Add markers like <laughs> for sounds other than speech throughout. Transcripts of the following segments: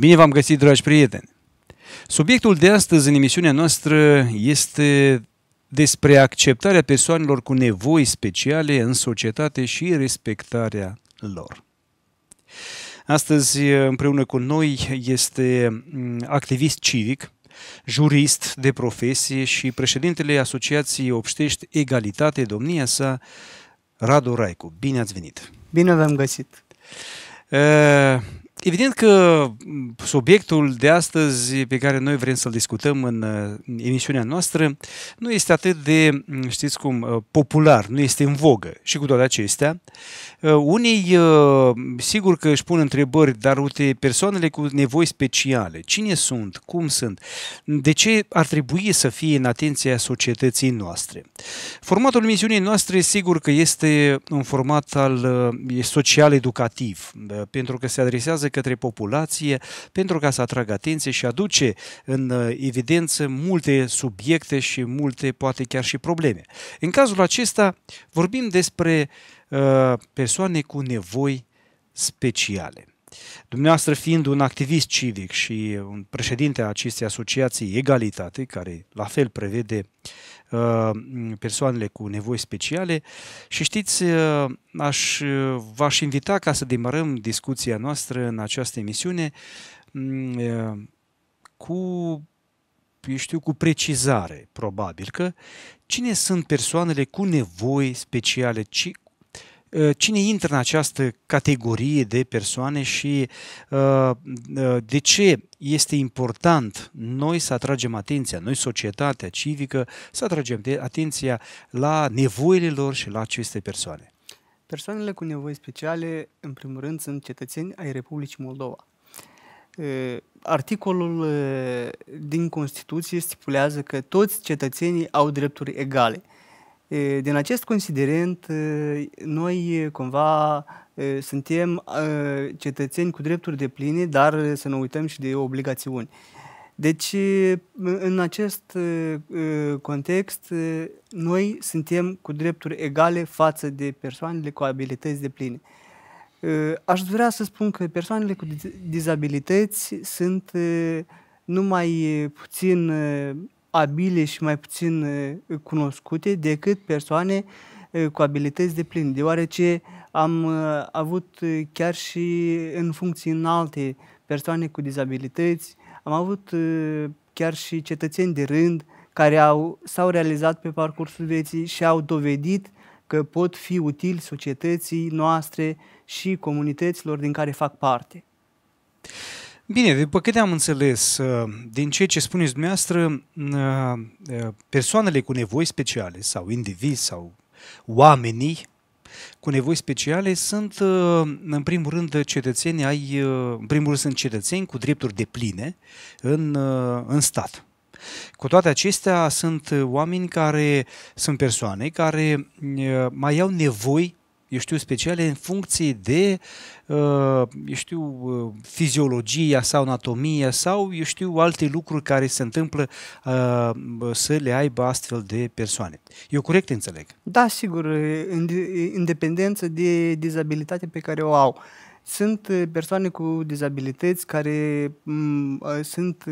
Bine v-am găsit, dragi prieteni! Subiectul de astăzi în emisiunea noastră este despre acceptarea persoanelor cu nevoi speciale în societate și respectarea lor. Astăzi, împreună cu noi, este mm, activist civic, jurist de profesie și președintele Asociației Obștești Egalitate, domnia sa, Radu Raicu. Bine ați venit! Bine v-am găsit! Evident că subiectul de astăzi pe care noi vrem să-l discutăm în uh, emisiunea noastră nu este atât de, știți cum, uh, popular, nu este în vogă. Și cu toate acestea, uh, unii sigur că își pun întrebări, dar uite, persoanele cu nevoi speciale, cine sunt, cum sunt, de ce ar trebui să fie în atenția societății noastre? Formatul emisiunii noastre sigur că este un format al social-educativ, pentru că se adresează către populație pentru ca să atragă atenție și aduce în uh, evidență multe subiecte și multe, poate chiar și probleme. În cazul acesta vorbim despre uh, persoane cu nevoi speciale. Dumneavoastră fiind un activist civic și un președinte a acestei asociații Egalitate, care la fel prevede uh, persoanele cu nevoi speciale și știți, uh, aș, uh, v-aș invita ca să demarăm discuția noastră în această emisiune mm, uh, cu, eu știu, cu precizare, probabil că cine sunt persoanele cu nevoi speciale, ci Ă, cine intră în această categorie de persoane și ă, ă, de ce este important noi să atragem atenția, noi societatea civică, să atragem atenția la nevoile lor și la aceste persoane? Persoanele cu nevoi speciale, în primul rând, sunt cetățeni ai Republicii Moldova. Articolul din Constituție stipulează că toți cetățenii au drepturi egale – din acest considerent, noi cumva suntem cetățeni cu drepturi de pline, dar să nu uităm și de obligațiuni. Deci, în acest context, noi suntem cu drepturi egale față de persoanele cu abilități de pline. Aș vrea să spun că persoanele cu dizabilități sunt numai puțin abile și mai puțin cunoscute decât persoane cu abilități de plin, deoarece am avut chiar și în funcții înalte persoane cu dizabilități, am avut chiar și cetățeni de rând care au, s-au realizat pe parcursul vieții și au dovedit că pot fi utili societății noastre și comunităților din care fac parte. Bine, după câte am înțeles, uh, din ceea ce spuneți dumneavoastră, uh, persoanele cu nevoi speciale sau indivizi sau oamenii cu nevoi speciale sunt, uh, în primul rând, cetățeni ai, în primul rând, sunt cetățeni cu drepturi de pline în, în stat. Cu toate acestea, sunt oameni care sunt persoane care mai au nevoi eu știu, speciale în funcție de, uh, eu știu, uh, fiziologia sau anatomia sau, eu știu, alte lucruri care se întâmplă uh, să le aibă astfel de persoane. Eu corect înțeleg? Da, sigur, în dependență de dizabilitate pe care o au. Sunt persoane cu dizabilități care mm, sunt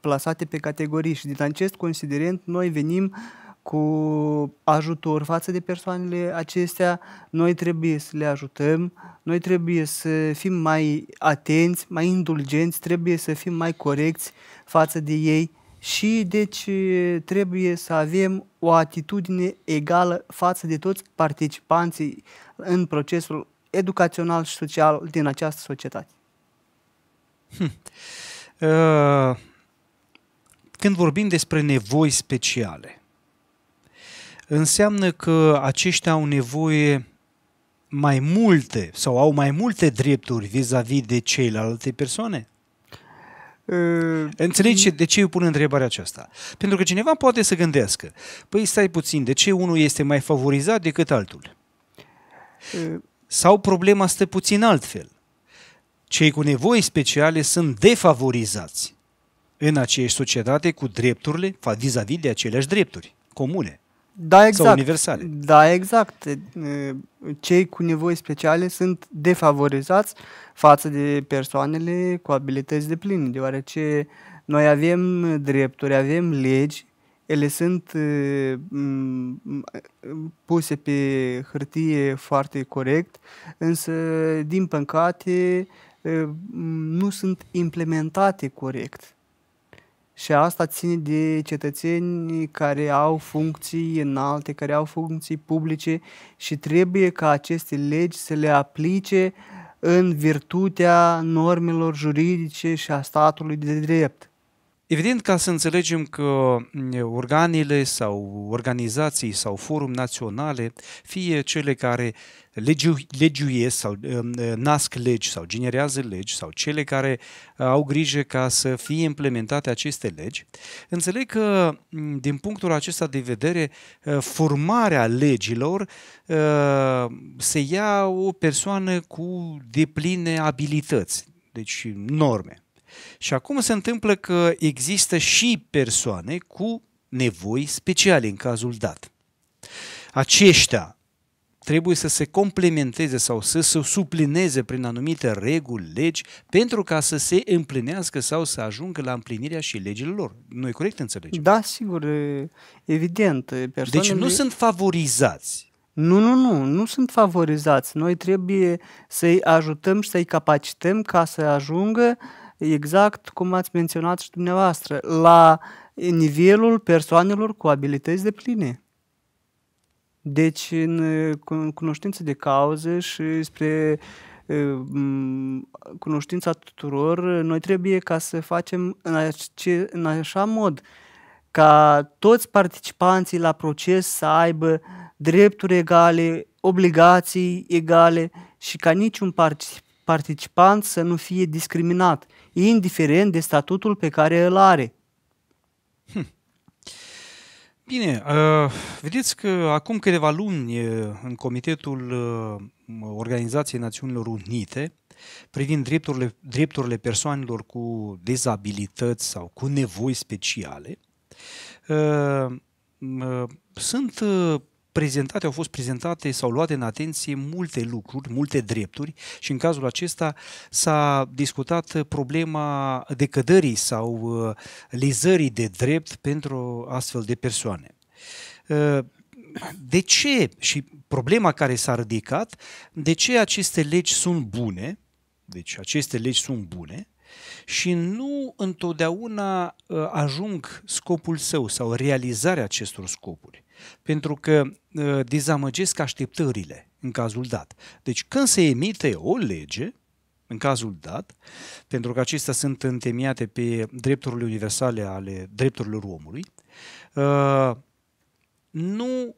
plasate pe categorii și din acest considerent noi venim uh, cu ajutor față de persoanele acestea, noi trebuie să le ajutăm, noi trebuie să fim mai atenți, mai indulgenți, trebuie să fim mai corecți față de ei și deci trebuie să avem o atitudine egală față de toți participanții în procesul educațional și social din această societate. Hm. Uh, când vorbim despre nevoi speciale, înseamnă că aceștia au nevoie mai multe sau au mai multe drepturi vis-a-vis -vis de ceilalte persoane? Uh, Înțelegi de ce eu pun întrebarea aceasta? Pentru că cineva poate să gândească, păi stai puțin, de ce unul este mai favorizat decât altul? Uh, sau problema stă puțin altfel. Cei cu nevoi speciale sunt defavorizați în aceeași societate cu drepturile vis-a-vis -vis de aceleași drepturi comune da, exact. sau universale. Da, exact. Cei cu nevoi speciale sunt defavorizați față de persoanele cu abilități de plin, deoarece noi avem drepturi, avem legi, ele sunt puse pe hârtie foarte corect, însă, din păcate, nu sunt implementate corect. Și asta ține de cetățeni care au funcții înalte, care au funcții publice și trebuie ca aceste legi să le aplice în virtutea normelor juridice și a statului de drept. Evident, ca să înțelegem că mm, organele sau organizații sau forum naționale, fie cele care legiu, legiuiesc sau mm, nasc legi sau generează legi sau cele care uh, au grijă ca să fie implementate aceste legi, înțeleg că mm, din punctul acesta de vedere uh, formarea legilor uh, se ia o persoană cu depline abilități, deci norme. Și acum se întâmplă că există și persoane cu nevoi speciale în cazul dat. Aceștia trebuie să se complementeze sau să se suplineze prin anumite reguli, legi, pentru ca să se împlinească sau să ajungă la împlinirea și legilor lor. Nu e corect înțelegem? Da, sigur, evident. Deci nu sunt favorizați. Nu, nu, nu, nu sunt favorizați. Noi trebuie să-i ajutăm și să-i capacităm ca să ajungă uh, exact cum ați menționat și dumneavoastră, la nivelul persoanelor cu abilități de pline. Deci, în cunoștință de cauze și spre um, cunoștința tuturor, noi trebuie ca să facem în, ace, în așa mod ca toți participanții la proces să aibă drepturi egale, obligații egale și ca niciun participant să nu fie discriminat indiferent de statutul pe care îl are. Hm. Bine, uh, vedeți că acum câteva luni uh, în Comitetul uh, Organizației Națiunilor Unite privind drepturile, drepturile persoanelor cu dezabilități sau cu nevoi speciale, sunt prezentate, au fost prezentate sau luate în atenție multe lucruri, multe drepturi și în cazul acesta s-a discutat problema decădării sau uh, lizării de drept pentru astfel de persoane. Uh, de ce și problema care s-a ridicat, de ce aceste legi sunt bune, deci aceste legi sunt bune, și nu întotdeauna uh, ajung scopul său sau realizarea acestor scopuri pentru că uh, dezamăgesc așteptările în cazul dat. Deci când se emite o lege, în cazul dat, pentru că acestea sunt întemeiate pe drepturile universale ale drepturilor omului, uh, nu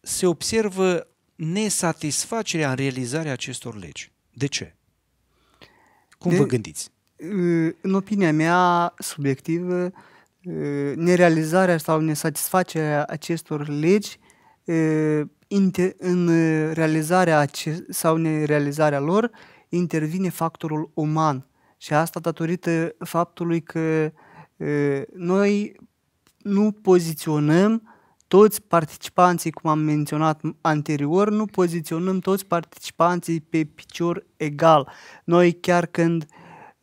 se observă nesatisfacerea în realizarea acestor legi. De ce? Cum de, vă gândiți? În opinia mea subiectivă, Ă, nerealizarea sau nesatisfacerea acestor legi ă, în realizarea sau nerealizarea lor intervine factorul uman și asta datorită faptului că ă, noi nu poziționăm toți participanții, cum am menționat anterior, nu poziționăm toți participanții pe picior egal. Noi chiar când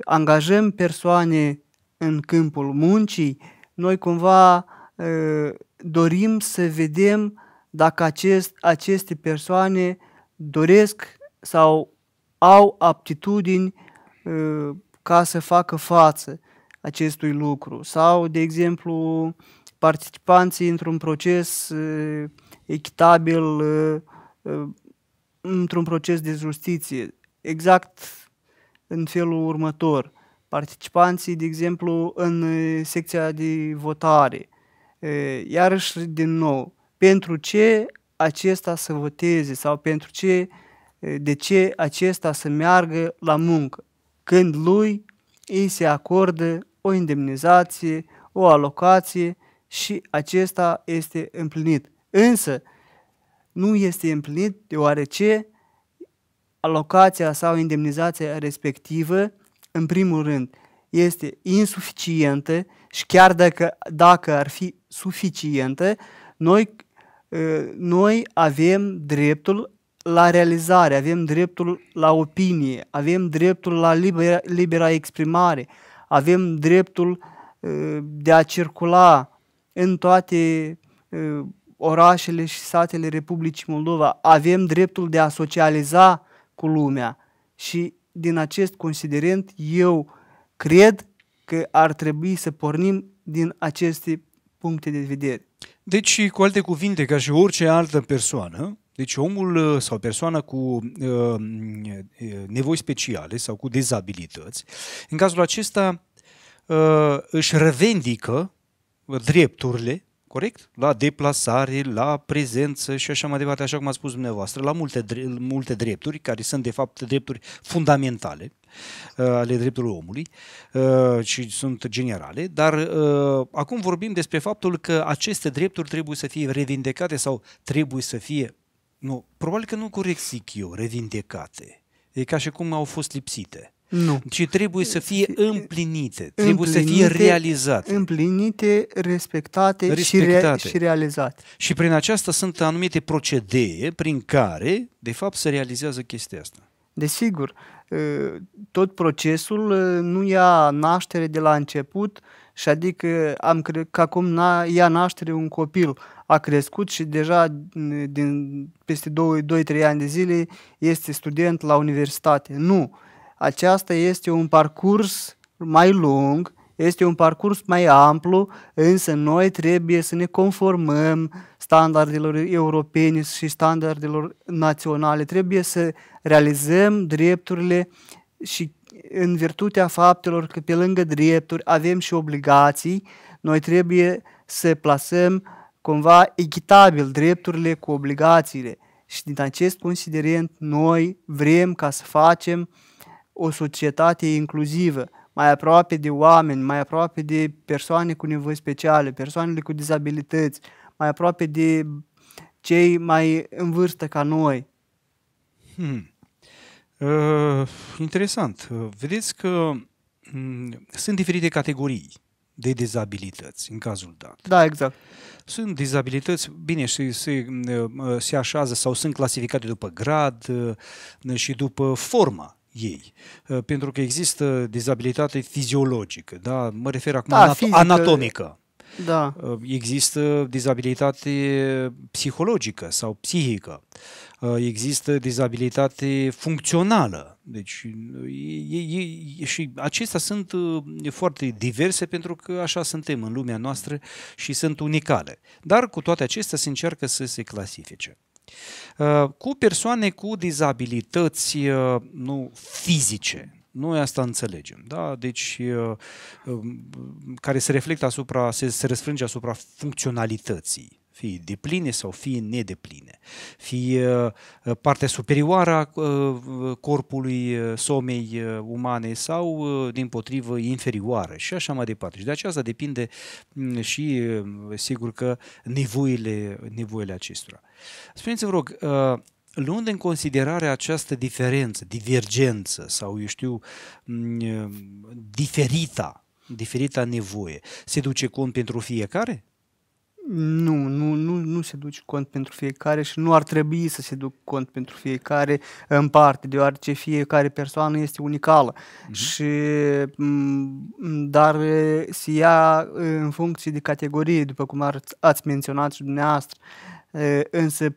angajăm persoane în câmpul muncii, noi cumva ă, dorim să vedem dacă acest, aceste persoane doresc sau au aptitudini ă, ca să facă față acestui lucru. Sau, de exemplu, participanții într-un proces ă, echitabil, într-un proces de justiție, exact în felul următor – participanții, de exemplu, în secția de votare. Iarăși, din nou, pentru ce acesta să voteze sau pentru ce, de ce acesta să meargă la muncă, când lui îi se acordă o indemnizație, o alocație și acesta este împlinit. Însă, nu este împlinit deoarece alocația sau indemnizația respectivă în primul rând, este insuficientă și chiar dacă, dacă ar fi suficientă, noi, ă, noi avem dreptul la realizare, avem dreptul la opinie, avem dreptul la libera, libera exprimare, avem dreptul ă, de a circula în toate ă, orașele și satele Republicii Moldova, avem dreptul de a socializa cu lumea și din acest considerent eu cred că ar trebui să pornim din aceste puncte de vedere. Deci, cu alte cuvinte, ca și orice altă persoană, deci omul uh, sau persoana cu uh, uh, nevoi speciale sau cu dezabilități, în cazul acesta uh, își revendică drepturile corect? La deplasare, la prezență și așa mai departe, așa cum a spus dumneavoastră, la multe, multe drepturi, care sunt de fapt drepturi fundamentale uh, ale drepturilor omului uh, și sunt generale, dar uh, acum vorbim despre faptul că aceste drepturi trebuie să fie revindecate sau trebuie să fie, nu, probabil că nu corect zic eu, revindecate. E ca și cum au fost lipsite. Nu. Ci trebuie să fie împlinite, trebuie împlinite, să fie realizate. Împlinite, respectate, respectate. Și, re- și realizate. Și prin aceasta sunt anumite procedee prin care, de fapt, se realizează chestia asta. Desigur, ă, tot procesul ă, nu ia naștere de la început și adică am cre- că acum ia naștere un copil, a crescut și deja din peste 2-3 ani de zile este student la universitate. Nu, aceasta este un parcurs mai lung, este un parcurs mai amplu, însă noi trebuie să ne conformăm standardelor europene și standardelor naționale. Trebuie să realizăm drepturile și în virtutea faptelor că pe lângă drepturi avem și obligații, noi trebuie să plasăm cumva echitabil drepturile cu obligațiile. Și din acest considerent noi vrem ca să facem uh, o societate inclusivă, mai aproape de oameni, mai aproape de persoane cu nevoi speciale, persoanele cu dizabilități, mai aproape de cei mai în vârstă ca noi. Hmm. Uh, interesant. Vedeți că um, sunt diferite categorii de dizabilități în cazul dat. Da, exact. Sunt dizabilități, bine, și se, uh, se așează sau sunt clasificate după grad uh, și după forma ei. Ă, pentru că există dizabilitate fiziologică, da? mă refer acum da, anat- anatomică. Da. Ă, există dizabilitate psihologică sau psihică. Ă, există dizabilitate funcțională. Deci, e, e, și acestea sunt foarte diverse pentru că așa suntem în lumea noastră și sunt unicale. Dar cu toate acestea se încearcă să se clasifice. Uh, cu persoane cu dizabilități uh, nu fizice, noi asta înțelegem, da? Deci, uh, um, care se reflectă asupra, se, se răsfrânge asupra funcționalității fie depline sau fie nedepline, fie uh, partea superioară a uh, corpului uh, somei umane sau, din potrivă, inferioară și așa mai departe. Și de aceasta depinde mm, și, sigur că, nevoile, nevoile acestora. Spuneți-vă, rog, luând în considerare această diferență, divergență sau, eu știu, mm, diferita, diferita nevoie, se duce cont pentru fiecare? Nu, nu, nu, nu se duce cont pentru fiecare și nu ar trebui să se duc cont pentru fiecare în parte, deoarece fiecare persoană este unicală. Uh-huh. Și, dar se ia în funcție de categorie, după cum ați menționat și dumneavoastră. Însă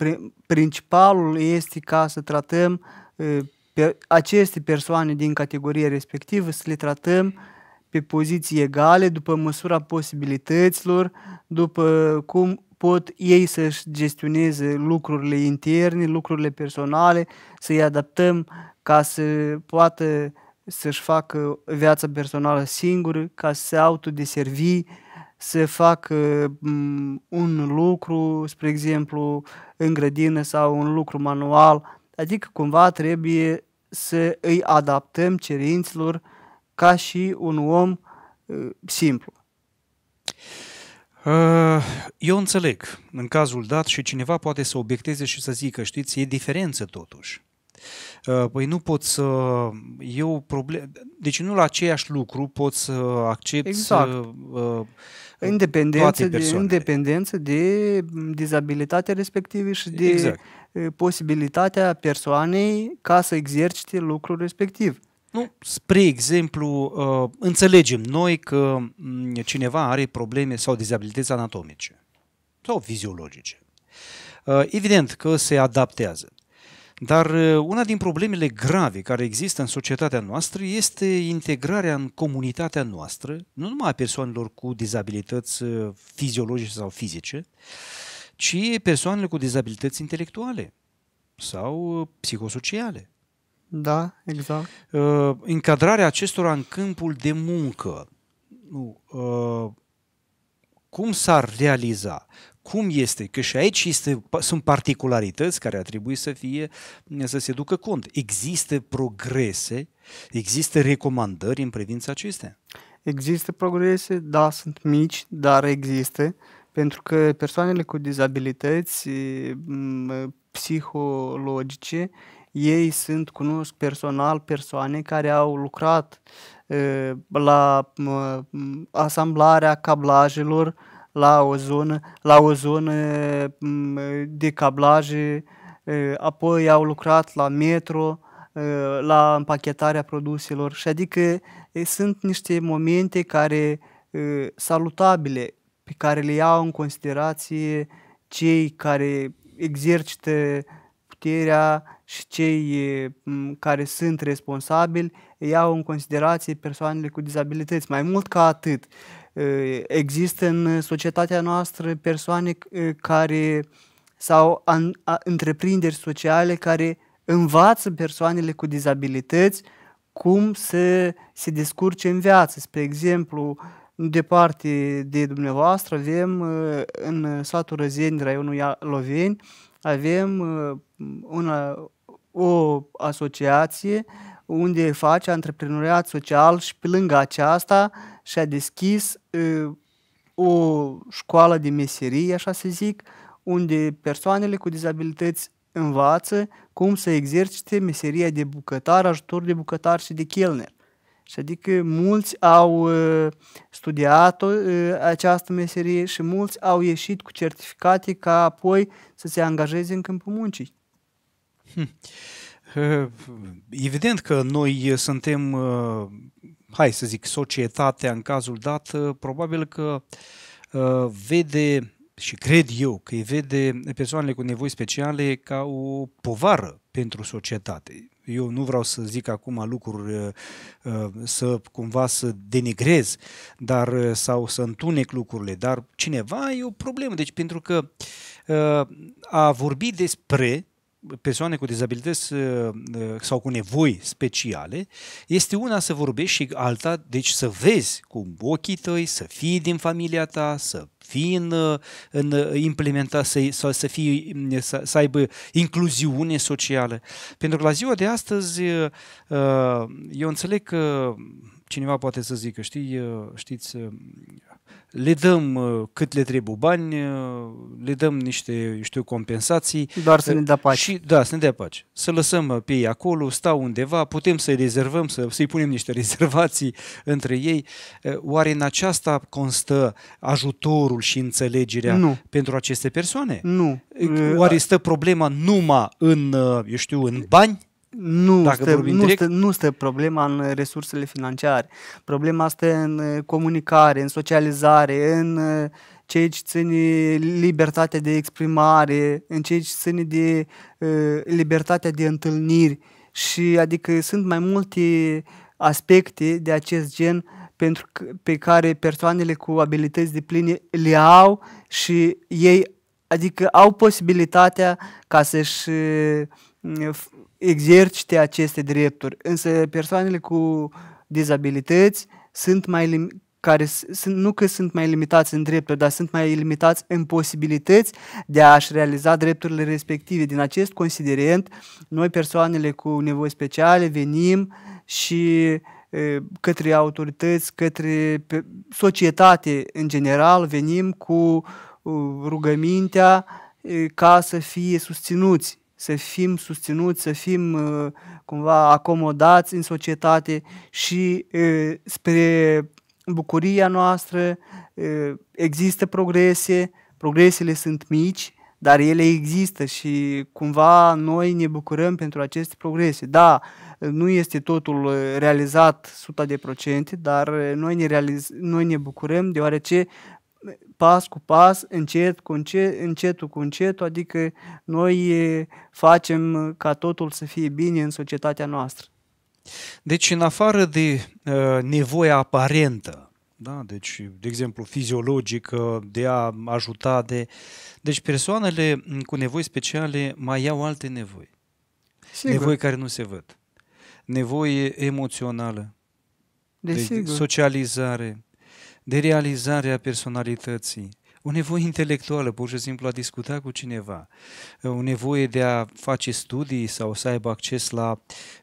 principalul este ca să tratăm aceste persoane din categorie respectivă, să le tratăm uh, pe poziții egale, după măsura posibilităților, după cum pot ei să-și gestioneze lucrurile interne, lucrurile personale, să-i adaptăm ca să poată să-și facă viața personală singură, ca să se autodeservi, să facă un lucru, spre exemplu, în grădină sau un lucru manual. Adică cumva trebuie să îi adaptăm cerințelor ca și un om uh, simplu. Uh, eu înțeleg, în cazul dat, și cineva poate să obiecteze și să zică, știți, e diferență totuși. Uh, păi nu pot să... Eu problem... Deci nu la aceeași lucru pot să accept exact. uh, independență, de, independență de dizabilitatea respectivă și de exact. posibilitatea persoanei ca să exercite lucrul respectiv. Nu, spre exemplu, uh, înțelegem noi că mm, cineva are probleme sau dizabilități anatomice sau fiziologice. Uh, evident că se adaptează. Dar uh, una din problemele grave care există în societatea noastră este integrarea în comunitatea noastră, nu numai a persoanelor cu dizabilități fiziologice sau fizice, ci persoanele cu dizabilități intelectuale sau psihosociale. Da, exact. Uh, încadrarea acestora în câmpul de muncă. Nu, uh, cum s-ar realiza? Cum este? Că și aici este, sunt particularități care ar trebui să fie, să se ducă cont. Există progrese, există recomandări în privința acestea? Există progrese, da, sunt mici, dar există, pentru că persoanele cu dizabilități psihologice ei sunt, cunosc personal persoane care au lucrat la asamblarea cablajelor la o zonă, la o zonă de cablaje, apoi au lucrat la metro, la împachetarea produselor și adică sunt niște momente care salutabile pe care le iau în considerație cei care exercită puterea și cei care sunt responsabili iau în considerație persoanele cu dizabilități. Mai mult ca atât, există în societatea noastră persoane care sau întreprinderi sociale care învață persoanele cu dizabilități cum să se descurce în viață. Spre exemplu, departe de dumneavoastră avem în satul Răzeni, raionul Loveni, avem una, o asociație unde face antreprenoriat social și pe lângă aceasta și-a deschis o școală de meserie, așa să zic, unde persoanele cu dizabilități învață cum să exercite meseria de bucătar, ajutor de bucătar și de chelner. Și adică mulți au studiat această meserie și mulți au ieșit cu certificate ca apoi să se angajeze în câmpul muncii. Hm. Hm. Evident că noi suntem, ă, hai să zic, societatea în cazul dat, ă, probabil că ă, vede și cred eu că îi vede persoanele cu nevoi speciale ca o povară pentru societate. Eu nu vreau să zic acum lucruri să cumva să denigrez dar, sau să întunec lucrurile, dar cineva e o problemă. Deci pentru că a vorbi despre persoane cu dizabilități ă, ă, sau cu nevoi speciale, este una să vorbești și alta, deci să vezi cu ochii tăi, să fii din familia ta, să fii în, ă, în implementa, să, sau să, fii, să, să aibă incluziune socială. Pentru că la ziua de astăzi, eu înțeleg că cineva poate să zică, știi, știți, le dăm uh, cât le trebuie bani, uh, le dăm niște, știu, compensații. Doar să ne dea pace. Și, da, să ne dea pace. Să lăsăm uh, pe ei acolo, stau undeva, putem să-i rezervăm, să, să-i punem niște <laughs> rezervații între ei. Oare în aceasta constă ajutorul și înțelegerea nu. pentru aceste persoane? Nu. Oare stă problema numai în, eu știu, în bani? Nu, Dacă stă, nu, direct... stă, nu stă problema în resursele financiare. Problema stă în uh, comunicare, în socializare, în uh, ceea ce ține libertatea de exprimare, în ceea ce ține de uh, libertatea de întâlniri. Și adică sunt mai multe aspecte de acest gen pentru că, pe care persoanele cu abilități de pline le au și ei adică au posibilitatea ca să-și uh, exercite aceste drepturi, însă persoanele cu dizabilități sunt mai lim- care sunt, nu că sunt mai limitați în drepturi, dar sunt mai limitați în posibilități de a-și realiza drepturile respective. Din acest considerent, noi persoanele cu nevoi speciale venim și către autorități, către societate în general, venim cu uh, rugămintea ca să fie susținuți să fim susținuți, să fim uh, cumva acomodați în societate și uh, spre bucuria noastră uh, există progrese, progresele sunt mici, dar ele există și cumva noi ne bucurăm pentru aceste progrese. Da, nu este totul realizat 100%, dar noi ne, realiz- noi ne bucurăm deoarece pas cu pas, încet cu încet, încetul cu încetul, adică noi facem ca totul să fie bine în societatea noastră. Deci, în afară de uh, nevoia aparentă, da? deci, de exemplu, fiziologică, uh, de a ajuta, de... deci persoanele cu nevoi speciale mai au alte nevoi. Sigur. Nevoi care nu se văd. Nevoie emoțională, De, de deci, socializare, de realizare a personalității, o nevoie intelectuală, pur și simplu a discuta cu cineva, o nevoie de a face studii sau să aibă acces la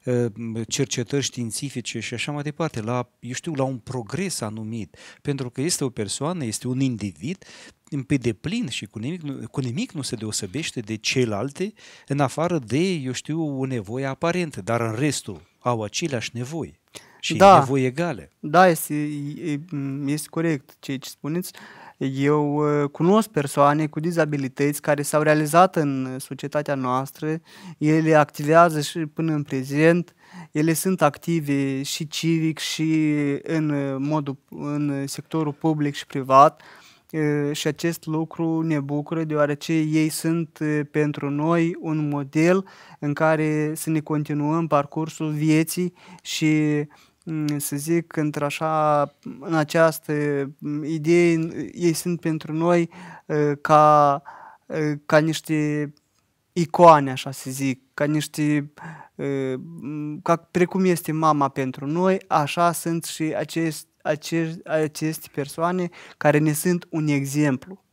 ă, cercetări științifice și așa mai departe, la, eu știu, la un progres anumit, pentru că este o persoană, este un individ pe deplin și cu nimic, cu nimic nu se deosebește de celelalte, în afară de, eu știu, o nevoie aparentă, dar în restul au aceleași nevoi și da, e nevoi egale. Da, este, este corect ceea ce spuneți. Eu uh, cunosc persoane cu dizabilități care s-au realizat în societatea noastră, ele activează și până în prezent, ele sunt active și civic și în, modul, în sectorul public și privat uh, și acest lucru ne bucură deoarece ei sunt uh, pentru noi un model în care să ne continuăm parcursul vieții și Mm, să zic, într-așa, în această mm, idee, ei sunt pentru noi ă, ca, ă, ca niște icoane, așa să zic, ca niște, ă, ca precum este mama pentru noi, așa sunt și acest, acești, aceste persoane care ne sunt un exemplu.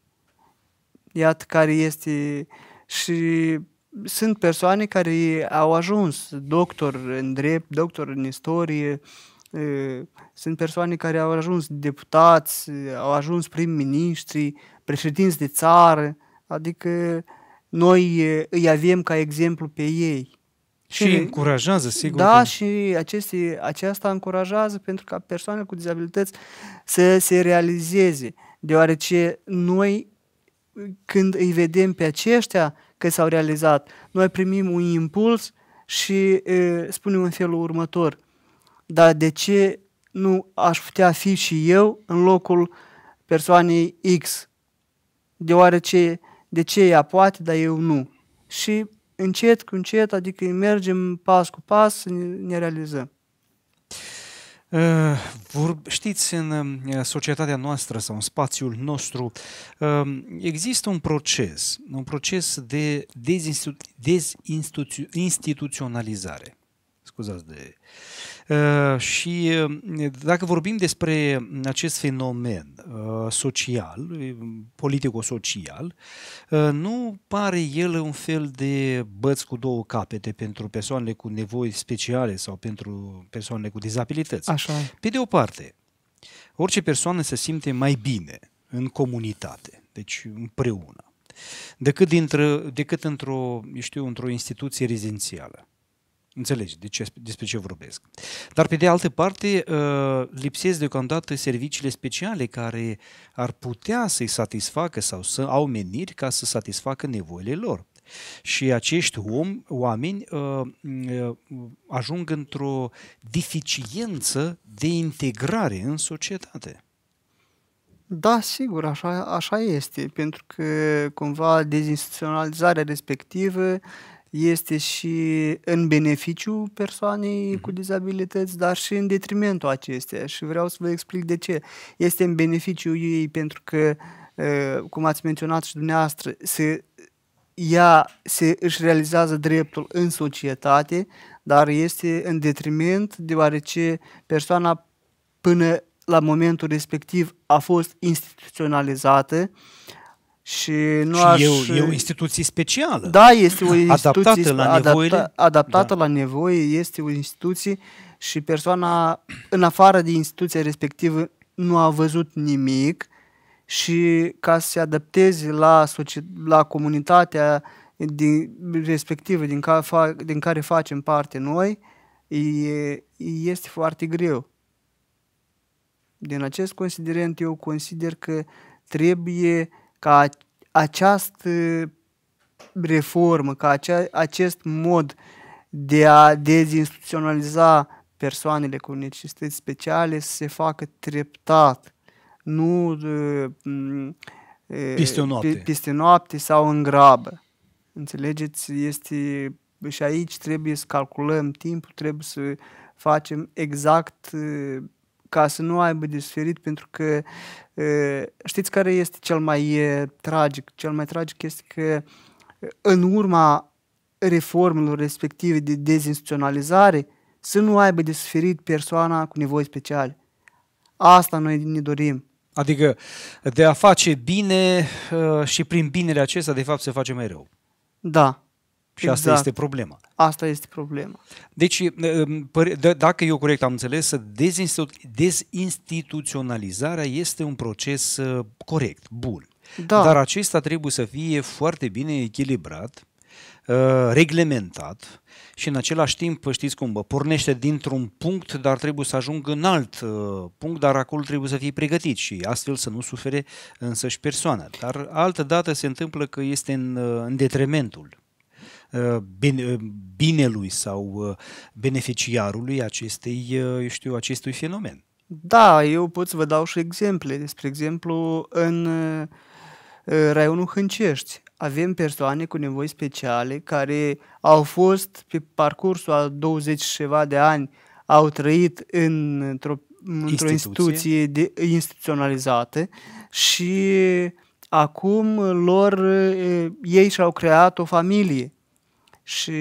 Iată care este și sunt persoane care au ajuns doctor în drept, doctor în istorie, sunt persoane care au ajuns deputați, au ajuns prim-ministri, președinți de țară, adică noi îi avem ca exemplu pe ei. Și Cine? încurajează, sigur. Da, că... și aceste, aceasta încurajează pentru ca persoanele cu dizabilități să se realizeze, deoarece noi, când îi vedem pe aceștia, că s-au realizat. Noi primim un impuls și e, spunem în felul următor, dar de ce nu aș putea fi și eu în locul persoanei X? Deoarece de ce ea poate, dar eu nu. Și încet cu încet, adică mergem pas cu pas să ne realizăm. Uh, știți, în eh, societatea noastră sau în spațiul nostru uh, există un proces, un proces de dezinstituționalizare. Dezinstitu- scuzați de Uh, și uh, dacă vorbim despre acest fenomen uh, social, politico-social, nu pare el un fel de băț cu două capete pentru persoanele cu nevoi speciale sau pentru persoanele cu dizabilități. Așa. Pe de o parte, orice persoană se simte mai bine în comunitate, deci împreună, decât, dintre, decât într-o, știu, într-o instituție rezidențială. Înțelegi de ce, despre ce vorbesc. Dar pe de altă parte, ă, lipsesc deocamdată serviciile speciale care ar putea să-i satisfacă sau să au meniri ca să satisfacă nevoile lor. Și acești om, oameni ă, ă, ajung într-o deficiență de integrare în societate. Da, sigur, așa, așa este, pentru că cumva dezinstituționalizarea respectivă este și în beneficiu persoanei mm-hmm. cu dizabilități, dar și în detrimentul acesteia. Și vreau să vă explic de ce. Este în beneficiu ei pentru că, ă, cum ați menționat și dumneavoastră, se, ea se, își realizează dreptul în societate, dar este în detriment deoarece persoana până la momentul respectiv a fost instituționalizată, și, nu și aș... e, o, e o instituție specială. Da, este o instituție adaptată la nevoile. Adapta, adaptată da. la nevoie, este o instituție și persoana, în afară de instituția respectivă, nu a văzut nimic și ca să se adapteze la, la comunitatea din, respectivă din, care, fa, din care facem parte noi, e, este foarte greu. Din acest considerent, eu consider că trebuie ca această reformă, ca acea, acest mod de a dezinstituționaliza persoanele cu necesități speciale să se facă treptat, nu uh, mm, peste uh, noapte, peste noapte sau în grabă. Înțelegeți? Este și aici trebuie să calculăm timpul, trebuie să facem exact uh, ca să nu aibă de suferit, pentru că știți care este cel mai tragic? Cel mai tragic este că în urma reformelor respective de dezinstituționalizare să nu aibă de suferit persoana cu nevoi speciale. Asta noi ne dorim. Adică de a face bine și prin binele acesta, de fapt, se face mai rău. Da. Și exact. asta este problema. Asta este problema. Deci, um, dacă eu corect am înțeles, dezinstituționalizarea este un proces uh, corect, bun. Da. Dar acesta trebuie să fie foarte bine echilibrat, uh, reglementat și în același timp, știți cum, bă, pornește dintr-un punct, dar trebuie să ajungă în alt uh, punct, dar acolo trebuie să fie pregătit și astfel să nu sufere însăși persoana. Dar altă dată se întâmplă că este în, în detrimentul Uh, uh, binelui sau uh, beneficiarului acestei, eu știu, acestui fenomen. Da, eu pot să vă dau și exemple. Despre exemplu, în raionul Hâncești avem persoane cu nevoi speciale care au fost pe parcursul a 20 și ceva de ani, au trăit în, într-o, într-o instituție de, instituționalizată și acum lor ei și-au creat o familie și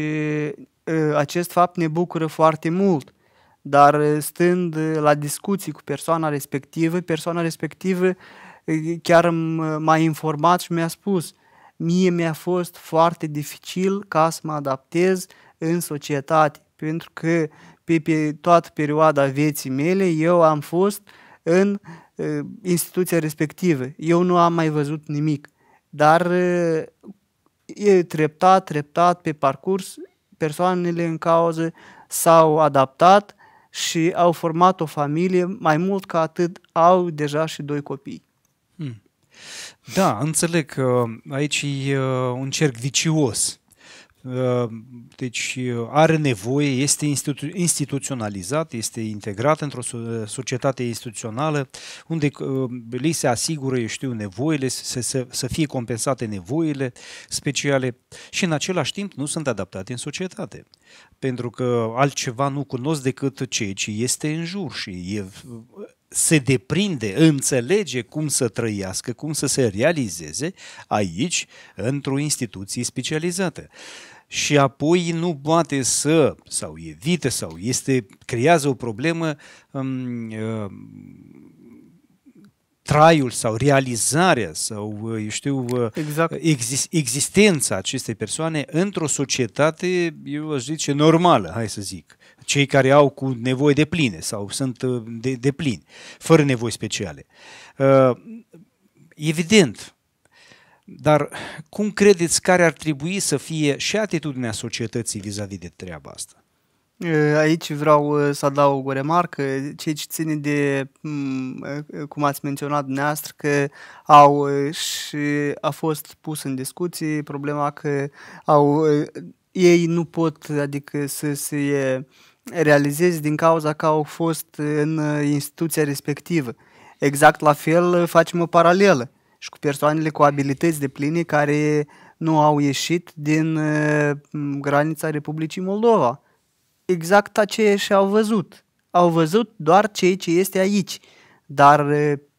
acest fapt ne bucură foarte mult. Dar stând la discuții cu persoana respectivă, persoana respectivă chiar m-a informat și mi-a spus mie mi-a fost foarte dificil ca să mă adaptez în societate, pentru că pe, pe toată perioada vieții mele eu am fost în uh, instituția respectivă. Eu nu am mai văzut nimic. Dar uh, e treptat, treptat, pe parcurs, persoanele în cauză s-au adaptat și au format o familie, mai mult ca atât au deja și doi copii. Hmm. Da, înțeleg că aici e uh, un cerc vicios deci are nevoie, este institu- instituționalizat, este integrat într-o societate instituțională unde uh, li se asigură, eu știu, nevoile, să, să, să fie compensate nevoile speciale și în același timp nu sunt adaptate în societate. Pentru că altceva nu cunosc decât ceea ce este în jur și e se deprinde, înțelege cum să trăiască, cum să se realizeze aici, într-o instituție specializată. Și apoi nu poate să, sau evite, sau este, creează o problemă um, uh, traiul sau realizarea sau, uh, eu știu, uh, exact. exist, existența acestei persoane într-o societate, eu aș zice, normală, hai să zic cei care au cu nevoie de pline sau sunt uh, de, de plini, fără nevoi speciale. Uh, evident, dar cum credeți care ar trebui să fie și atitudinea societății vis-a-vis -vis de treaba asta? Aici vreau uh, să adaug o remarcă, ceea ce ține de, mm, cum ați menționat dumneavoastră, că au și a fost pus în discuție problema că au, ei nu pot, adică să se realizezi din cauza că au fost în uh, instituția respectivă. Exact la fel uh, facem o paralelă și cu persoanele cu abilități de pline care nu au ieșit din uh, granița Republicii Moldova. Exact aceeași au văzut. Au văzut doar ceea ce este aici, dar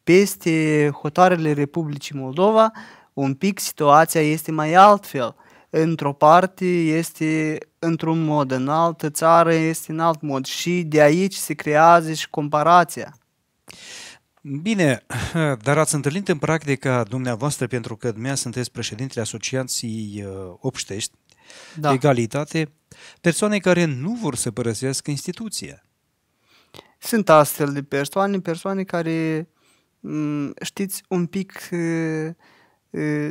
peste hotarele Republicii Moldova un pic situația este mai altfel într-o parte este într-un mod, în altă țară este în alt mod și de aici se creează și comparația. Bine, <clears throat> dar ați întâlnit în practica dumneavoastră, pentru că dumneavoastră sunteți președintele Asociației uh, Obștești, da. Egalitate, persoane care nu vor să părăsească instituția. Sunt astfel de persoane, persoane care mm, știți un pic uh,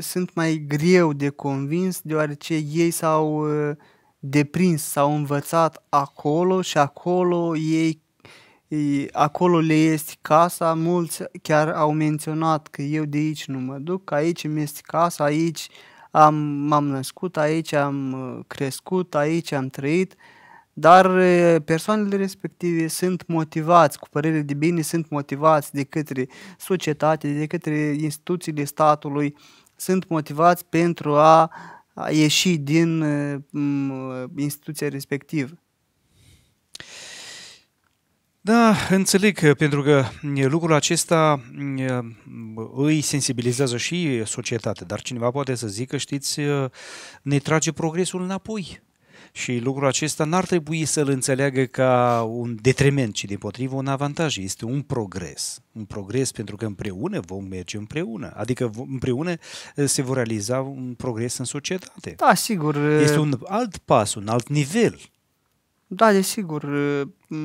sunt mai greu de convins deoarece ei s-au deprins, s-au învățat acolo și acolo ei acolo le este casa, mulți chiar au menționat că eu de aici nu mă duc, aici mi este casa, aici am, m-am născut, aici am crescut, aici am trăit, dar persoanele respective sunt motivați, cu părere de bine, sunt motivați de către societate, de către instituțiile statului, sunt motivați pentru a ieși din instituția respectivă. Da, înțeleg, pentru că lucrul acesta îi sensibilizează și societatea, dar cineva poate să zică, știți, ne trage progresul înapoi. Și lucrul acesta n-ar trebui să-l înțeleagă ca un detriment, ci din potrivă un avantaj. Este un progres. Un progres pentru că împreună vom merge împreună. Adică împreună eh, se vor realiza un progres în societate. Da, sigur. Eh, este un alt pas, un alt nivel. Da, desigur. Eh,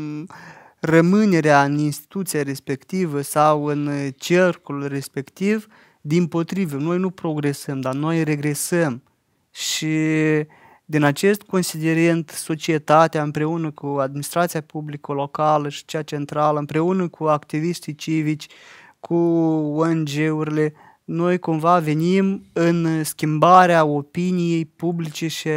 rămânerea în instituția respectivă sau în cercul respectiv, din potrivă, noi nu progresăm, dar noi regresăm. Și uh, din acest considerent, societatea împreună cu administrația publică locală și cea centrală, împreună cu activiștii civici, cu ONG-urile, noi cumva venim în schimbarea opiniei publice și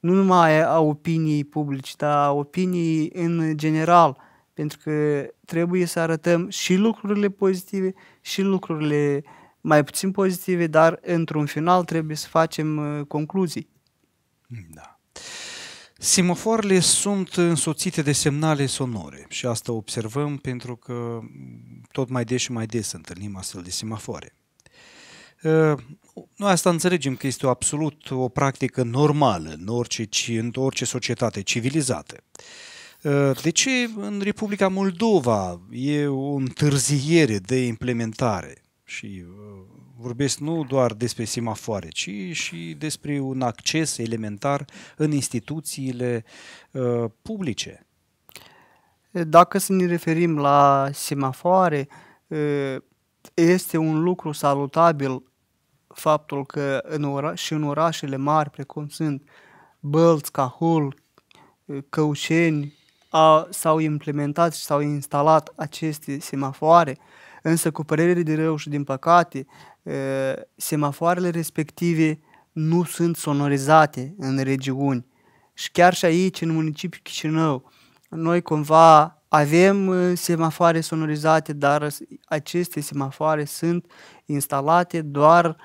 nu numai a opiniei publice, dar a opiniei în general, pentru că trebuie să arătăm și lucrurile pozitive și lucrurile mai puțin pozitive, dar într-un final trebuie să facem uh, concluzii. Da. Simoforile sunt însoțite de semnale sonore și asta observăm pentru că tot mai des și mai des întâlnim astfel de semafoare. Ă, noi asta înțelegem că este o absolut o practică normală în orice, în orice societate civilizată. Ă, de ce în Republica Moldova e o întârziere de implementare și ă, vorbesc nu doar despre semafoare, ci și despre un acces elementar în instituțiile uh, publice. Dacă să ne referim la semafoare, uh, este un lucru salutabil faptul că în ora- și în orașele mari, precum sunt Bălți, Cahul, uh, Căușeni, a, s-au implementat și s-au instalat aceste semafoare, însă cu părere de rău și din păcate, Eh, semafoarele respective nu sunt sonorizate în regiuni. Și chiar și aici, în municipiul Chișinău, noi cumva avem eh, semafoare sonorizate, dar aceste semafoare sunt instalate doar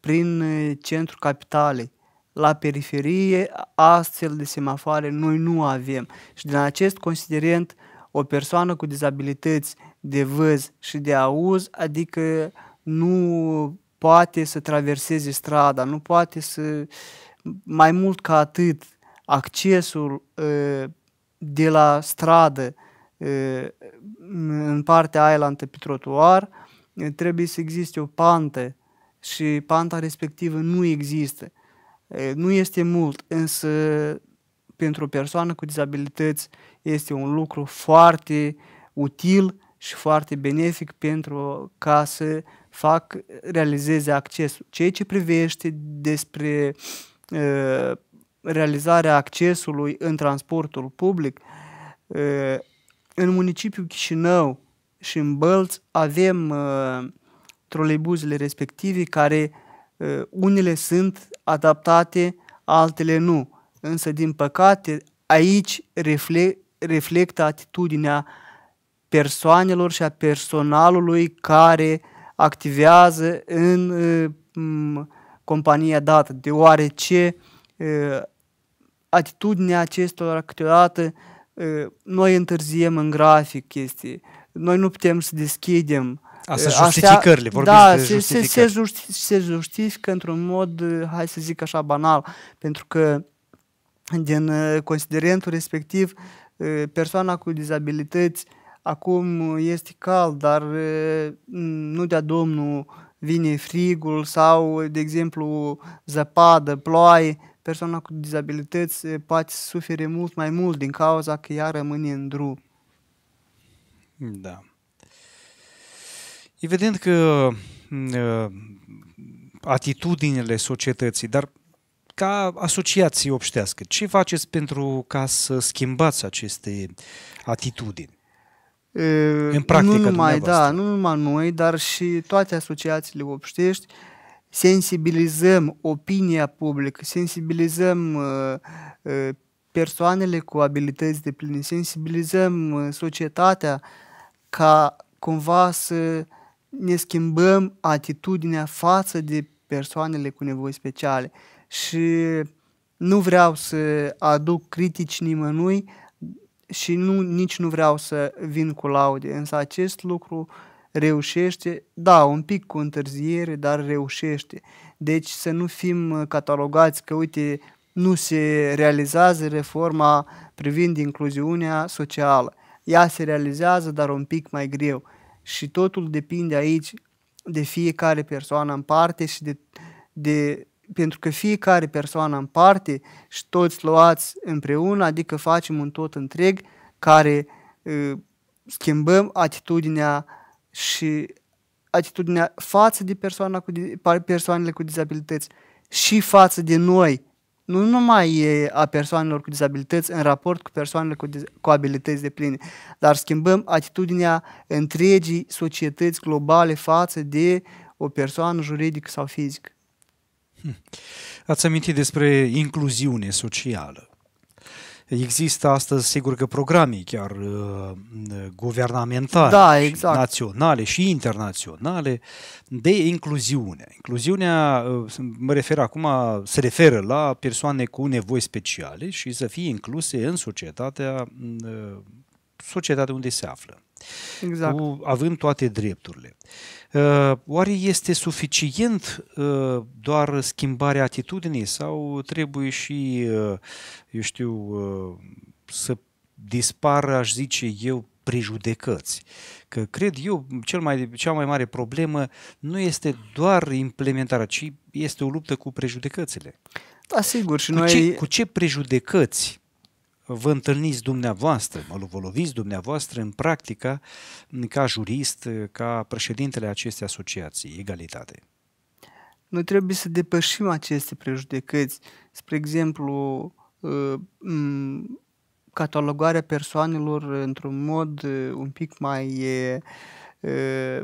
prin eh, centrul capitalei. La periferie, astfel de semafoare noi nu avem. Și din acest considerent, o persoană cu dizabilități de văz și de auz, adică nu poate să traverseze strada, nu poate să, mai mult ca atât, accesul ă, de la stradă ă, în partea aia la trotuar, trebuie să existe o pantă și panta respectivă nu există. Ă, nu este mult, însă pentru o persoană cu dizabilități este un lucru foarte util și foarte benefic pentru ca să fac, realizeze accesul. Ceea ce privește despre uh, realizarea accesului în transportul public, uh, în municipiul Chișinău și în Bălț avem uh, troleibuzele respective care uh, unele sunt adaptate, altele nu. Însă, din păcate, aici refle- reflectă atitudinea persoanelor și a personalului care uh, activează în uh, compania dată, deoarece uh, atitudinea acestora câteodată uh, noi întârziem în grafic chestii, noi nu putem să deschidem. Asta justificările, vorbim da, de se, se, se, se justifică într-un mod, hai să zic așa, banal, pentru că din considerentul respectiv persoana cu dizabilități acum uh, este cald, dar uh, nu de-a Domnul vine frigul sau, de exemplu, zăpadă, ploaie, persoana cu dizabilități uh, poate sufere mult mai mult din cauza că ea rămâne în drum. Da. Evident că atitudinile societății, dar ca asociații, obștească, ce faceți pentru ca să schimbați aceste atitudini? în practică, nu numai, da, nu numai noi, dar și toate asociațiile obștești, sensibilizăm opinia publică, sensibilizăm uh, uh persoanele cu abilități de pline, sensibilizăm uh, societatea ca cumva să ne schimbăm atitudinea față de persoanele cu nevoi speciale. Și nu vreau să aduc critici nimănui, și nu, nici nu vreau să vin cu laude, însă acest lucru reușește, da, un pic cu întârziere, dar reușește. Deci să nu fim uh, catalogați că, uite, nu se realizează reforma privind incluziunea socială. Ea se realizează, dar un pic mai greu. Și totul depinde aici de fiecare persoană în parte și de, de pentru că fiecare persoană în parte și toți luați împreună, adică facem un tot întreg care schimbăm atitudinea și atitudinea față de persoana cu, persoanele cu dizabilități și față de noi, nu numai a persoanelor cu dizabilități în raport cu persoanele cu, cu abilități de pline, dar schimbăm atitudinea întregii societăți globale față de o persoană juridică sau fizică. Ați amintit despre incluziune socială. Există astăzi, sigur că, programe chiar uh, guvernamentale, da, exact. naționale și internaționale de incluziune. Incluziunea, uh, mă refer acum, se referă la persoane cu nevoi speciale și să fie incluse în societatea, uh, societatea unde se află. Exact. Cu, având toate drepturile. Uh, oare este suficient uh, doar schimbarea atitudinii sau trebuie și, uh, eu știu, să dispară, aș zice eu, prejudecăți. Că cred eu, cel mai, cea mai mare problemă nu este doar implementarea, ci este o luptă cu prejudecățile. Da, sigur. Și cu, noi... ce, cu ce prejudecăți vă întâlniți dumneavoastră, mă vă loviți dumneavoastră în practica ca jurist, ca președintele acestei asociații, egalitate? Noi trebuie să depășim aceste prejudecăți. Spre exemplu, ă, catalogarea persoanelor într-un mod ă, un pic mai ă,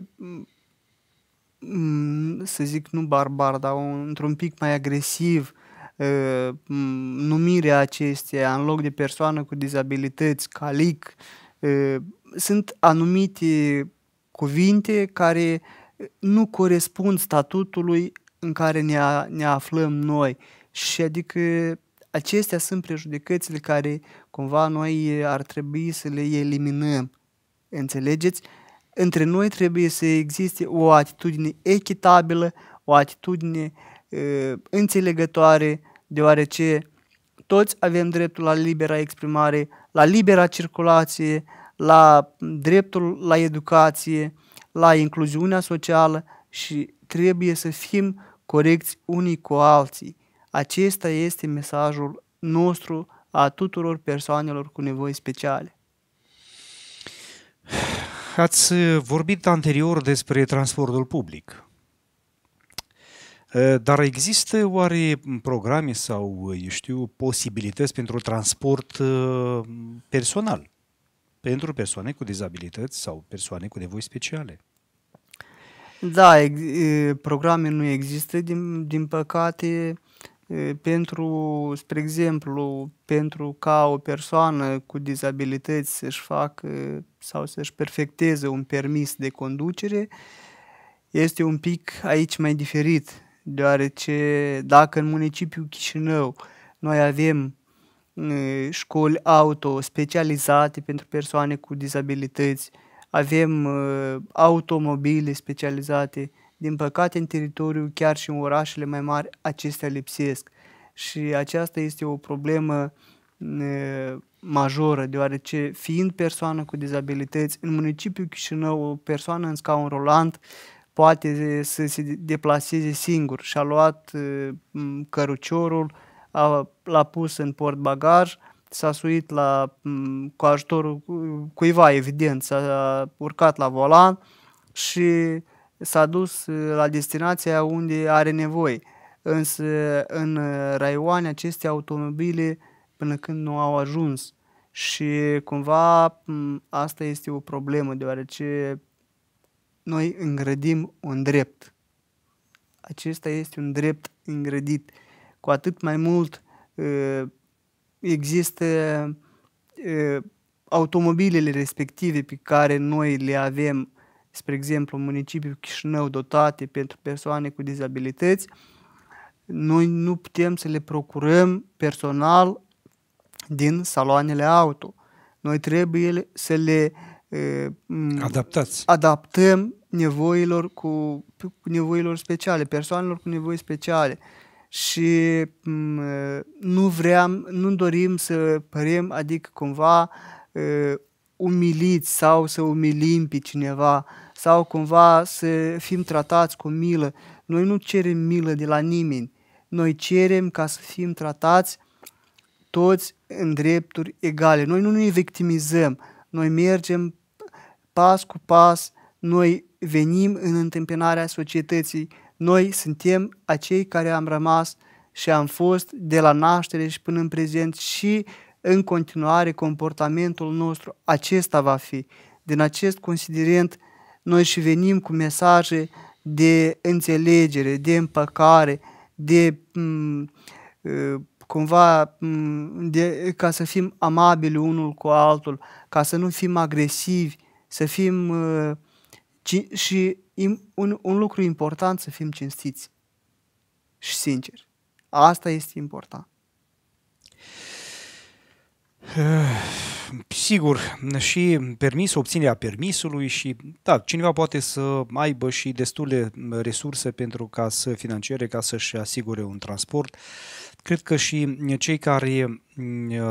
să zic nu barbar, dar într-un pic mai agresiv Ă, numirea acesteia în loc de persoană cu dizabilități, calic, ă, sunt anumite cuvinte care ă, nu corespund statutului în care ne, a, ne aflăm noi. Și adică acestea sunt prejudecățile care cumva noi ar trebui să le eliminăm. Înțelegeți? Între noi trebuie să existe o atitudine echitabilă, o atitudine uh, Uh, înțelegătoare, deoarece toți avem dreptul la libera exprimare, la libera circulație, la dreptul la educație, la incluziunea socială și trebuie să fim corecți unii cu alții. Acesta este mesajul nostru a tuturor persoanelor cu nevoi speciale. Ați vorbit anterior despre transportul public. Eh, dar există oare programe sau, eh, eu știu, posibilități pentru transport eh, personal pentru persoane cu dizabilități sau persoane cu nevoi speciale? Da, programe nu există, din, din păcate, pentru, spre exemplu, pentru ca o persoană cu dizabilități să-și facă sau să-și perfecteze un permis de conducere, este un pic aici mai diferit deoarece dacă în municipiul Chișinău noi avem ă, școli auto specializate pentru persoane cu dizabilități, avem ă, automobile specializate, din păcate în teritoriu, chiar și în orașele mai mari, acestea lipsesc. Și aceasta este o problemă ă, majoră, deoarece fiind persoană cu dizabilități, în municipiul Chișinău, o persoană în scaun rolant poate să se deplaseze singur și a luat căruciorul, a, l-a pus în portbagaj, s-a suit la, cu ajutorul cuiva, evident, s-a urcat la volan și s-a dus la destinația unde are nevoie. Însă în raioane aceste automobile până când nu au ajuns și cumva asta este o problemă deoarece noi îngrădim un drept. Acesta este un drept îngrădit. Cu atât mai mult ă, există ă, automobilele respective pe care noi le avem, spre exemplu, în municipiul Chișinău dotate pentru persoane cu dizabilități, noi nu putem să le procurăm personal din saloanele auto. Noi trebuie să le uh, Adaptați. adaptăm nevoilor cu, cu nevoilor speciale, persoanelor cu nevoi speciale. Și nu vrem, nu dorim să părem, adică cumva umiliți sau să umilim pe cineva sau cumva să fim tratați cu milă. Noi nu cerem milă de la nimeni. Noi cerem ca să fim tratați toți în drepturi egale. Noi nu ne victimizăm. Noi mergem pas cu pas, noi venim în întâmpinarea societății, noi suntem acei care am rămas și am fost de la naștere și până în prezent și în continuare comportamentul nostru acesta va fi. Din acest considerent noi și venim cu mesaje de înțelegere, de împăcare, de mm, uh, cumva mm, de, ca să fim amabili unul cu altul, ca să nu fim agresivi, să fim uh, și un, un lucru important să fim cinstiți și sinceri. Asta este important. <sighs> Sigur, și permis, obținerea permisului și, da, cineva poate să aibă și destule resurse pentru ca să financiere, ca să-și asigure un transport. Uh, Cred că și cei care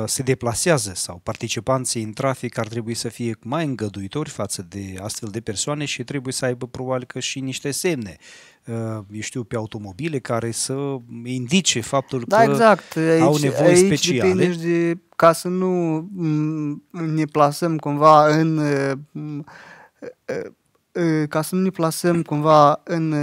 se deplasează sau participanții în trafic ar trebui să fie mai îngăduitori față de astfel de persoane și trebuie să aibă probabil că și niște semne, eu știu, pe automobile care să indice faptul da, că exact. Aici, au nevoie aici speciale. De, ca să nu ne plasăm cumva în ca să nu ne plasăm cumva în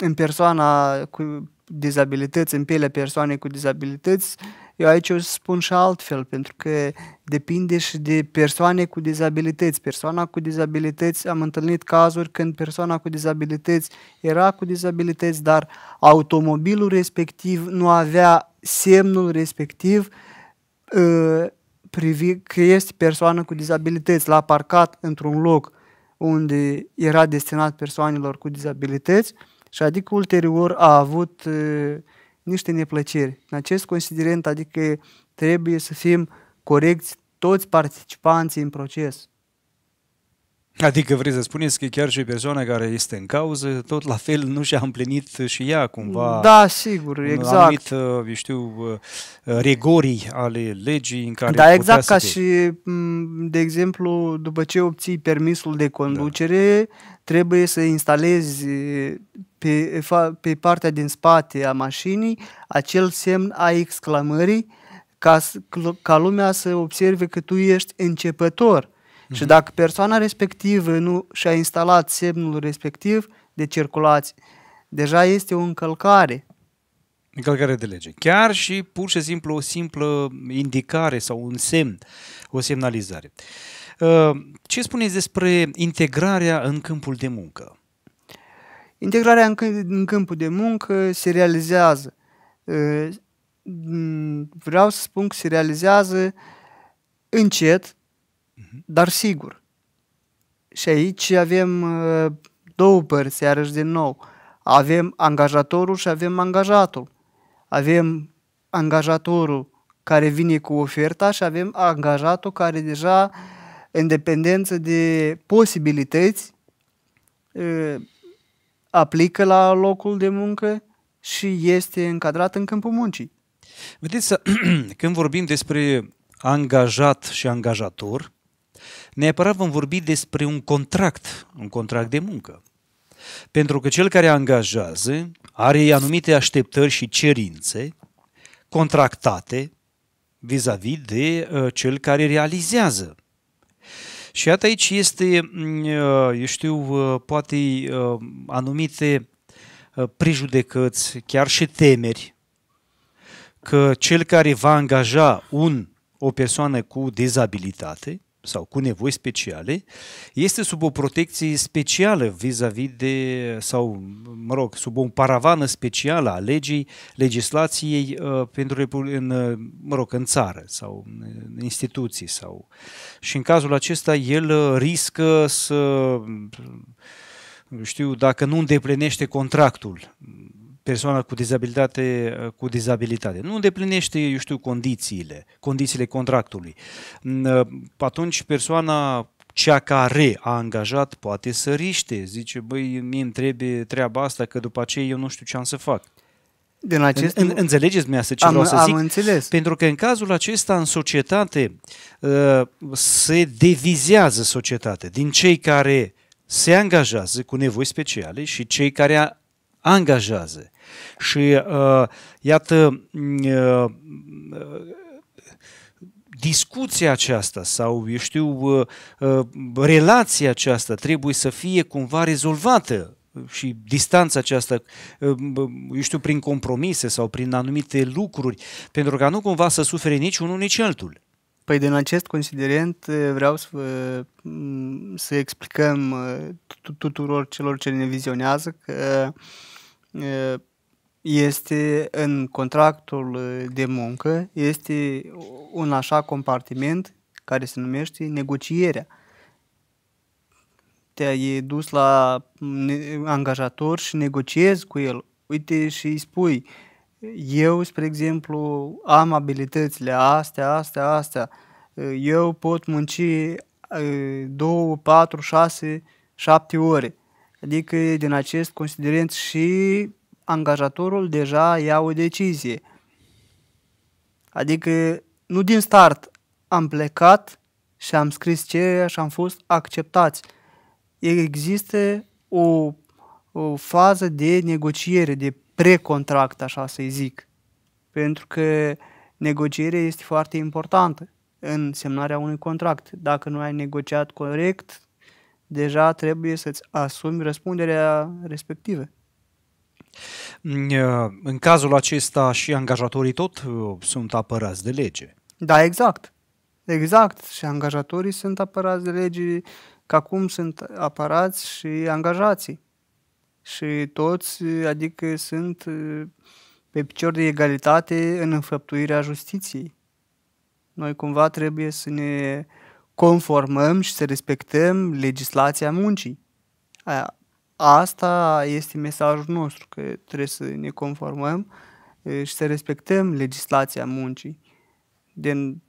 în persoana cu dizabilități, în pielea persoanei cu dizabilități, eu aici o spun și altfel, pentru că depinde și de persoane cu dizabilități. Persoana cu dizabilități, am întâlnit cazuri când persoana cu dizabilități era cu dizabilități, dar automobilul respectiv nu avea semnul respectiv ă, că este persoană cu dizabilități, l-a parcat într-un loc unde era destinat persoanelor cu dizabilități, și adică ulterior a avut niște neplăceri. În acest considerent, adică trebuie să fim corecți toți participanții în proces. Adică vrei să spuneți că chiar și persoana care este în cauză, tot la fel nu și-a împlinit și ea cumva. Da, sigur, exact. Anumit, uh, eu știu, uh, regorii ale legii în care Da, exact ca și, de exemplu, după ce obții permisul de conducere, da. trebuie să instalezi pe, pe partea din spate a mașinii acel semn a exclamării ca, ca lumea să observe că tu ești începător. Mm-hmm. Și dacă persoana respectivă nu și-a instalat semnul respectiv de circulație, deja este o încălcare. Încălcare de lege. Chiar și pur și simplu o simplă indicare sau un semn, o semnalizare. Uh, ce spuneți despre integrarea în câmpul de muncă? Integrarea în, câmp, în câmpul de muncă se realizează. Ă, vreau să spun că se realizează încet, mhm. dar sigur. Și aici avem ă, două părți, iarăși din nou. Avem angajatorul și avem angajatul. Avem angajatorul care vine cu oferta și avem angajatul care deja, în dependență de posibilități, ă, aplică la locul de muncă și este încadrat în câmpul muncii. Vedeți, <clears throat> când vorbim despre angajat și angajator, neapărat vom vorbi despre un contract, un contract de muncă. Pentru că cel care angajează are anumite așteptări și cerințe contractate vis-a-vis de uh, cel care realizează și iată aici este, mm, eu știu, uh, poate uh, anumite uh, prejudecăți, chiar și temeri, că cel care va angaja un, o persoană cu dizabilitate sau cu nevoi speciale, este sub o protecție specială vis-a-vis de, sau, mă rog, sub o paravană specială a legii, legislației uh, pentru în, uh, mă rog, în țară sau în instituții. Sau... Și în cazul acesta el uh, riscă să, știu, dacă nu îndeplinește contractul persoana cu dizabilitate, uh, cu dizabilitate. Nu îndeplinește, eu știu, condițiile, condițiile contractului. Uh, atunci persoana cea care a angajat poate să riște, zice, băi, mie îmi trebuie treaba asta, că după aceea eu nu știu ce am să fac. Din acest... în, în, înțelegeți să ce am, vreau să am zic? Înțeles. Pentru că în cazul acesta în societate uh, se devizează societate din cei care se angajează cu nevoi speciale și cei care angajează. Și uh, iată, mm, uh, discuția aceasta sau, eu știu, uh, relația aceasta trebuie să fie cumva rezolvată și distanța aceasta, eu știu, prin compromise sau prin anumite lucruri, pentru ca nu cumva să sufere nici unul, nici altul. Păi din acest considerent vreau să, mm, să explicăm tuturor celor ce ne vizionează că este în contractul uh, de muncă, este un așa compartiment care se numește negocierea. Te-ai dus la mm, angajator și negociezi cu el. Uite și îi spui, eu, spre exemplu, am abilitățile astea, astea, astea. Eu pot munci 2, 4, 6, 7 ore. Adică din acest considerent și angajatorul deja ia o decizie. Adică nu din start am plecat și am scris ce și am fost acceptați. Există o, o fază de negociere, de precontract, așa să-i zic. Pentru că negocierea este foarte importantă în semnarea unui contract. Dacă nu ai negociat corect, deja trebuie să-ți asumi răspunderea respectivă. Mm, în cazul acesta și angajatorii tot sunt apărați de lege. Da, exact. Exact. Și angajatorii sunt apărați de lege, ca cum sunt apărați și angajații. Și toți, adică, sunt pe picior de egalitate în înfăptuirea justiției. Noi cumva trebuie să ne conformăm și să respectăm legislația muncii asta este mesajul nostru, că trebuie să ne conformăm și să respectăm legislația muncii. Din,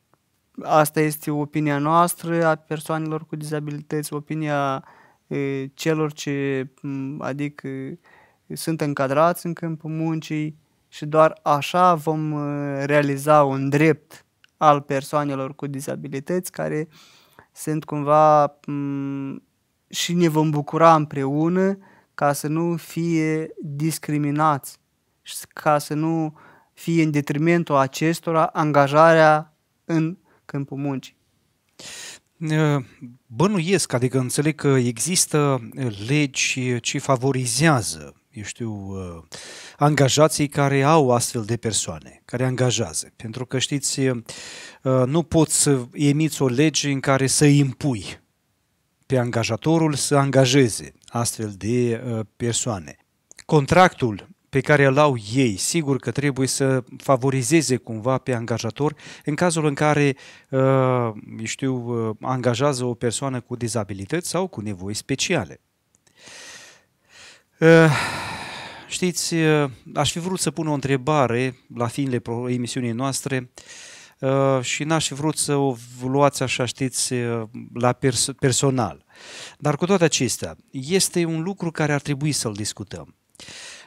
asta este opinia noastră a persoanelor cu dizabilități, opinia celor ce, adică, sunt încadrați în câmpul muncii și doar așa vom realiza un drept al persoanelor cu dizabilități care sunt cumva și ne vom bucura împreună ca să nu fie discriminați și ca să nu fie în detrimentul acestora angajarea în câmpul muncii. Uh, bănuiesc, adică înțeleg că există uh, legi uh, ce favorizează, eu știu, angajații care au astfel de persoane, care angajează. Pentru că, știți, nu poți să emiți o lege în care să impui pe angajatorul să angajeze astfel de uh, persoane. Contractul pe care îl au ei, sigur că trebuie să favorizeze cumva pe angajator în cazul în care, uh, știu, uh, angajează o persoană cu dizabilități sau cu nevoi speciale. Știți, aș fi vrut să pun o întrebare la finele emisiunii noastre Uh, și n-aș fi vrut să o luați așa, știți, uh, la pers- personal. Dar cu toate acestea, este un lucru care ar trebui să-l discutăm.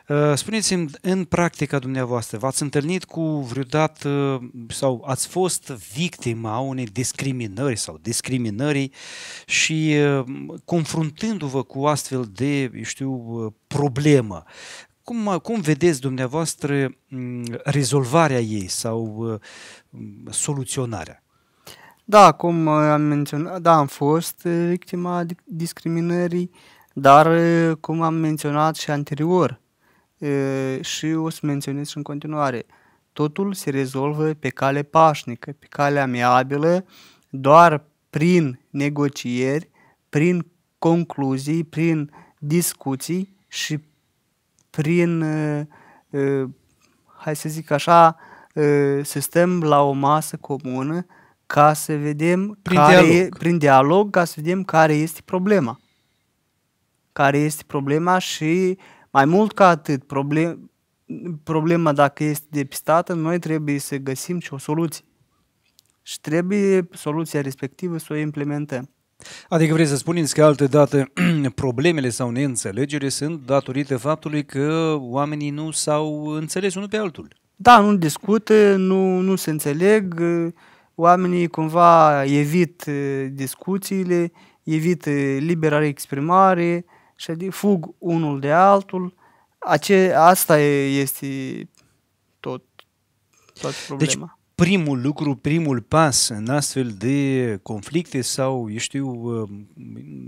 Uh, spuneți-mi, în practica dumneavoastră, v-ați întâlnit cu vreodată sau ați fost victima unei discriminări sau discriminării și confruntându-vă cu astfel de, știu, problemă, cum, uh, cum vedeți dumneavoastră mm, rezolvarea ei sau uh, soluționarea? Da, cum uh, am menționat, da, am fost victima discriminării, dar cum am menționat și anterior și o să menționez și în continuare, totul se rezolvă pe cale pașnică, pe cale amiabilă, doar prin negocieri, prin concluzii, prin discuții și prin, uh, uh, hai să zic așa, să uh, stăm la o masă comună ca să vedem prin care dialog. E, prin dialog, ca să vedem care este problema. Care este problema și mai mult ca atât, problem, problema dacă este depistată, noi trebuie să găsim și o soluție. Și trebuie soluția respectivă să o implementăm. Adică vrei să spuneți că alte dată <clears throat> problemele sau neînțelegere sunt datorită faptului că oamenii nu s-au înțeles unul pe altul. Da, nu discută, nu, nu se înțeleg, oamenii cumva evit eh, discuțiile, evit eh, libera exprimare și adică fug unul de altul. Ace- asta este tot, tot deci, problema. Deci, primul lucru, primul pas în astfel de conflicte sau, eu știu, uh,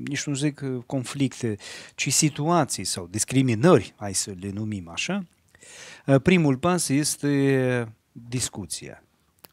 nici nu zic conflicte, ci situații sau discriminări, hai să le numim așa, uh, primul pas este discuția.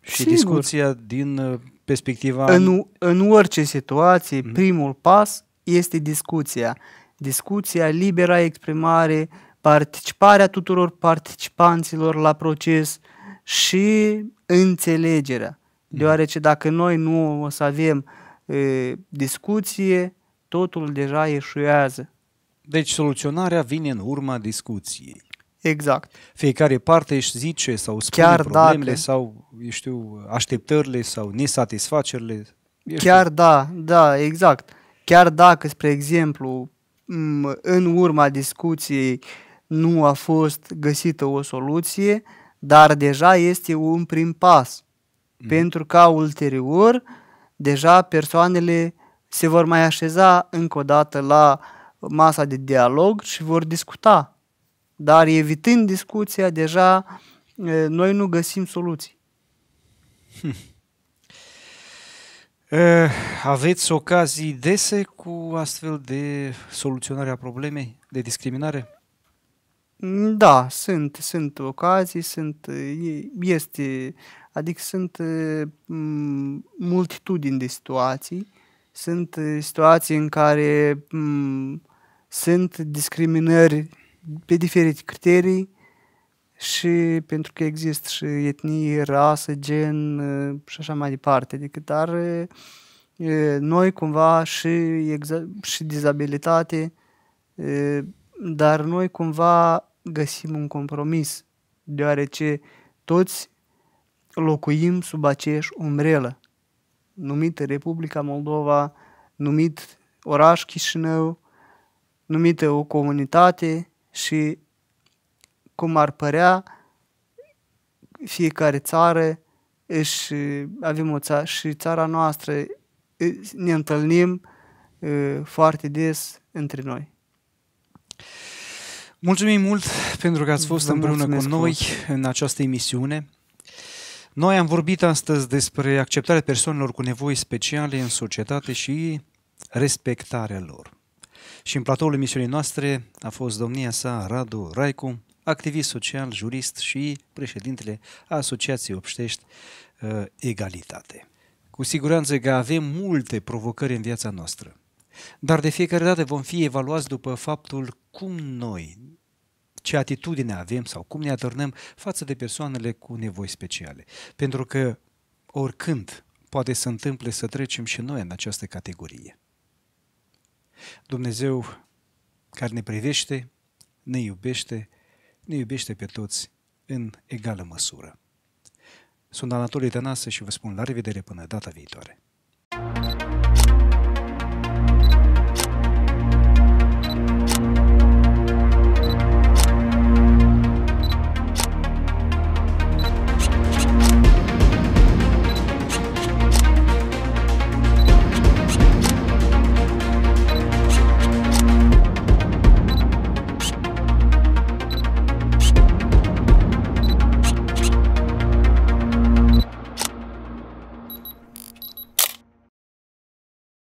Și Sigur. discuția din uh, perspectiva... În, în orice situație, mm-hmm. primul pas este discuția. Discuția, libera exprimare, participarea tuturor participanților la proces și înțelegerea. Mm. Deoarece dacă noi nu o să avem e, discuție, totul deja eșuează. Deci soluționarea vine în urma discuției. Exact. Fiecare parte își zice sau spune chiar problemele dacă, sau, eu știu, așteptările sau nesatisfacerile. Chiar știu. da, da, exact. Chiar dacă, spre exemplu, în urma discuției nu a fost găsită o soluție, uh, dar deja este un prim pas, mm. pentru ca ulterior deja persoanele se vor mai așeza încă o dată la masa de dialog și vor discuta. Dar evitând discuția, deja noi nu găsim soluții. Hmm. <laughs> Aveți ocazii dese cu astfel de soluționare a problemei de discriminare? Da, sunt, sunt ocazii, sunt, este, adică sunt multitudini de situații, sunt situații în care sunt discriminări pe diferite criterii și pentru că există și etnie, rasă, gen și așa mai departe, adică, dar noi cumva și, și dizabilitate, dar noi cumva găsim un compromis, deoarece toți locuim sub aceeași umbrelă, numit Republica Moldova, numit oraș Chișinău, numită o comunitate și, cum ar părea, fiecare țară și avem o țară și țara noastră ne întâlnim ă, foarte des între noi. Mulțumim mult pentru că ați fost Vă împreună cu noi în această emisiune. Noi am vorbit astăzi despre acceptarea persoanelor cu nevoi speciale în societate și respectarea lor. Și în platoul emisiunii noastre a fost domnia sa Radu Raicu, activist social, jurist și președintele Asociației Obștești uh, Egalitate. Cu siguranță că avem multe provocări în viața noastră. Dar de fiecare dată vom fi evaluați după faptul cum noi, ce atitudine avem sau cum ne atârnăm față de persoanele cu nevoi speciale. Pentru că oricând poate să întâmple să trecem și noi în această categorie. Dumnezeu care ne privește, ne iubește, ne iubește pe toți în egală măsură. Sunt Anatolie Tănasă și vă spun la revedere până data viitoare.